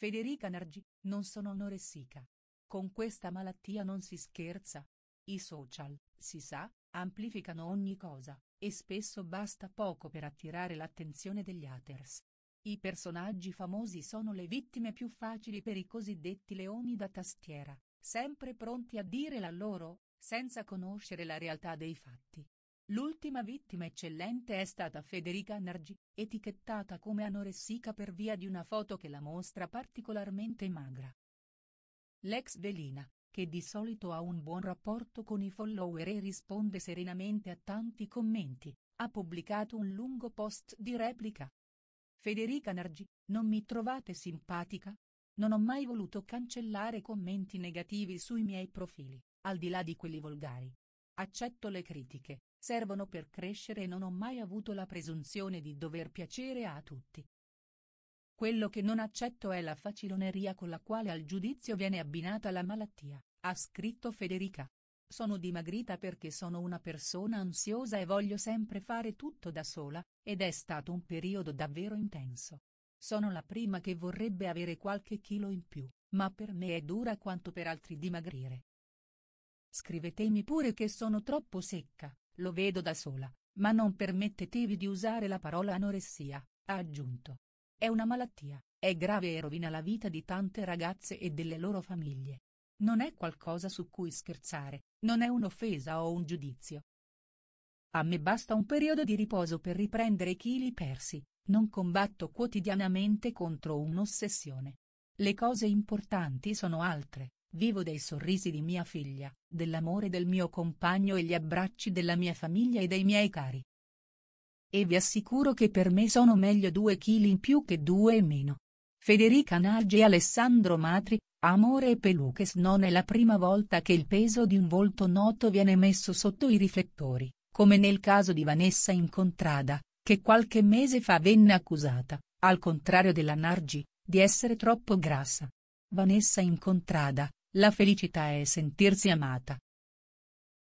Federica Nargi, non sono anoressica. Con questa malattia non si scherza. I social, si sa, amplificano ogni cosa, e spesso basta poco per attirare l'attenzione degli haters. I personaggi famosi sono le vittime più facili per i cosiddetti leoni da tastiera, sempre pronti a dire la loro, senza conoscere la realtà dei fatti. L'ultima vittima eccellente è stata Federica Nargi, etichettata come anoressica per via di una foto che la mostra particolarmente magra. L'ex Velina, che di solito ha un buon rapporto con i follower e risponde serenamente a tanti commenti, ha pubblicato un lungo post di replica. Federica Nargi, non mi trovate simpatica? Non ho mai voluto cancellare commenti negativi sui miei profili, al di là di quelli volgari, Accetto le critiche, servono per crescere e non ho mai avuto la presunzione di dover piacere a tutti. Quello che non accetto è la faciloneria con la quale al giudizio viene abbinata la malattia, ha scritto Federica. Sono dimagrita perché sono una persona ansiosa e voglio sempre fare tutto da sola, ed è stato un periodo davvero intenso. Sono la prima che vorrebbe avere qualche chilo in più, ma per me è dura quanto per altri dimagrire. Scrivetemi pure che sono troppo secca, lo vedo da sola, ma non permettetevi di usare la parola anoressia, ha aggiunto. È una malattia, è grave e rovina la vita di tante ragazze e delle loro famiglie. Non è qualcosa su cui scherzare, non è un'offesa o un giudizio. A me basta un periodo di riposo per riprendere i chili persi, non combatto quotidianamente contro un'ossessione. Le cose importanti sono altre. Vivo dei sorrisi di mia figlia, dell'amore del mio compagno e gli abbracci della mia famiglia e dei miei cari. E vi assicuro che per me sono meglio due chili in più che due in meno. Federica Naggi e Alessandro Matri, Amore e Peluches non è la prima volta che il peso di un volto noto viene messo sotto i riflettori, come nel caso di Vanessa Incontrada, che qualche mese fa venne accusata, al contrario della Nargi, di essere troppo grassa. Vanessa Incontrada, la felicità è sentirsi amata.